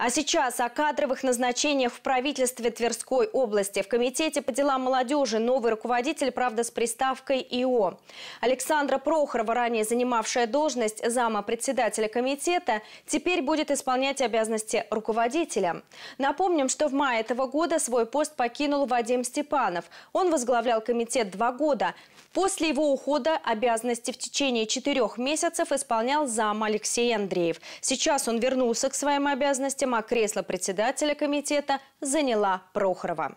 А сейчас о кадровых назначениях в правительстве Тверской области. В Комитете по делам молодежи новый руководитель, правда, с приставкой ИО. Александра Прохорова, ранее занимавшая должность зама председателя комитета, теперь будет исполнять обязанности руководителя. Напомним, что в мае этого года свой пост покинул Вадим Степанов. Он возглавлял комитет два года. После его ухода обязанности в течение четырех месяцев исполнял зам Алексей Андреев. Сейчас он вернулся к своим обязанностям сама кресло председателя комитета заняла Прохорова.